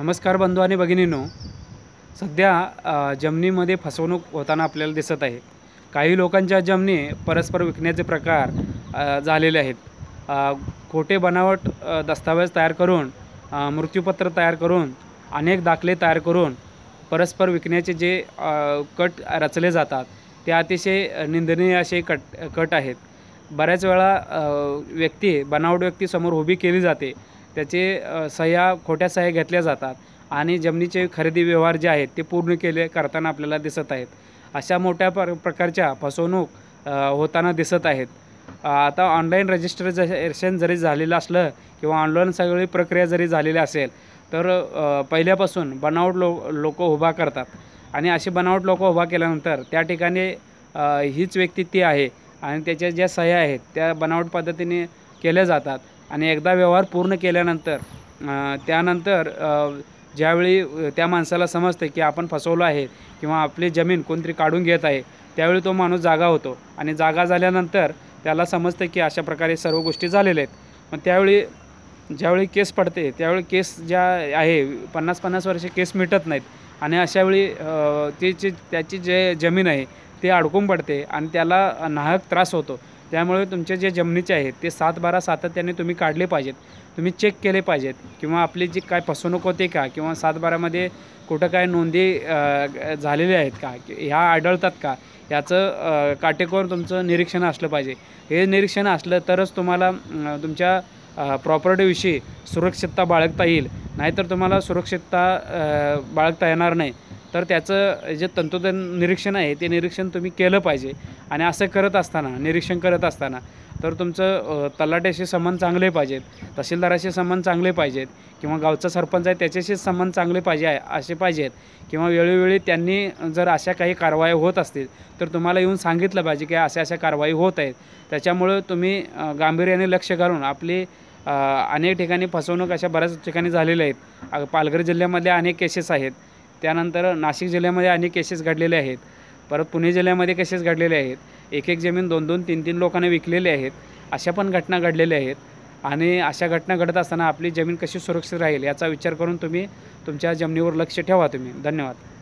नमस्कार बंधू आणि भगिनींनो सध्या जमिनीमध्ये फसवणूक होताना आपल्याला दिसत आहे काही लोकांच्या जमिनी परस्पर विकण्याचे प्रकार झालेले आहेत खोटे बनावट दस्तावेज तयार करून मृत्यूपत्र तयार करून अनेक दाखले तयार करून परस्पर विकण्याचे जे कट रचले जातात ते अतिशय निंदनीय असे कट कट आहेत बऱ्याच वेळा व्यक्ती बनावट व्यक्तीसमोर उभी केली जाते त्याचे सह्या खोट्या सह्या घेतल्या जातात आणि जमिनीचे खरेदी व्यवहार जे आहेत ते पूर्ण केले करताना आपल्याला दिसत आहेत अशा मोठ्या प्र प्रकारच्या फसवणूक होताना दिसत आहेत आता ऑनलाईन रजिस्ट्रेशन जरी झालेलं असलं किंवा ऑनलाईन सगळी प्रक्रिया जरी झालेली असेल तर पहिल्यापासून बनावट लो लोक उभा करतात आणि अशी बनावट लोक उभा केल्यानंतर त्या ठिकाणी हीच व्यक्ती ती आहे आणि त्याच्या ज्या सह्या आहेत त्या बनावट पद्धतीने केल्या जातात आणि एकदा व्यवहार पूर्ण केल्यानंतर त्यानंतर ज्यावेळी त्या माणसाला समजते की आपण फसवलो आहे किंवा आपली जमीन कोणतरी काढून घेत आहे त्यावेळी तो माणूस जागा होतो आणि जागा झाल्यानंतर त्याला समजतं की अशा प्रकारे सर्व गोष्टी झालेल्या आहेत मग त्यावेळी ज्यावेळी केस पडते त्यावेळी केस ज्या आहे पन्नास पन्नास वर्षे केस मिटत नाहीत आणि अशावेळी त्याची त्याची जे जमीन आहे ते अडकून पडते आणि त्याला नाहक त्रास होतो त्यामुळे तुमचे जे जमिनीचे आहेत ते सात बारा सातत्याने तुम्ही काढले पाहिजेत तुम्ही चेक केले पाहिजेत किंवा आपली जी काय फसवणूक होते का किंवा सात बारामध्ये कुठं काय नोंदी झालेले आहेत का ह्या आढळतात का याचं काटेकोर तुमचं निरीक्षण असलं पाहिजे हे निरीक्षण असलं तरच तुम्हाला तुमच्या प्रॉपर्टीविषयी सुरक्षितता बाळगता येईल नाहीतर तुम्हाला सुरक्षितता बाळगता येणार नाही तर त्याचं जे तंतोतंत निरीक्षण आहे ते निरीक्षण तुम्ही केलं पाहिजे आणि असं करत असताना निरीक्षण करत असताना तर तुमचं तलाट्याशी संबंध चांगले पाहिजेत तहसीलदाराशी संबंध चांगले पाहिजेत किंवा गावचा सरपंच आहे त्याच्याशी संबंध चांगले पाहिजे आहे असे पाहिजेत किंवा वेळोवेळी त्यांनी जर अशा काही कारवाई होत असतील तर तुम्हाला येऊन सांगितलं पाहिजे की अशा अशा कारवाई होत आहेत त्याच्यामुळं तुम्ही गांभीर्याने लक्ष घालून आपली अनेक ठिकाणी फसवणूक अशा बऱ्याच ठिकाणी झालेल्या आहेत पालघर जिल्ह्यामध्ये अनेक केसेस आहेत त्यानंतर नाशिक जिल्ह्यामध्ये अनेक केसेस घडलेले आहेत परत पुणे जिल्ह्यामध्ये केसेस घडलेले आहेत एक एक जमीन दोन दोन तीन तीन लोकांना विकलेले आहेत अशा पण घटना घडलेल्या आहेत आणि अशा घटना घडत असताना आपली जमीन कशी सुरक्षित राहील याचा विचार करून तुम्ही तुमच्या जमिनीवर लक्ष ठेवा तुम्ही धन्यवाद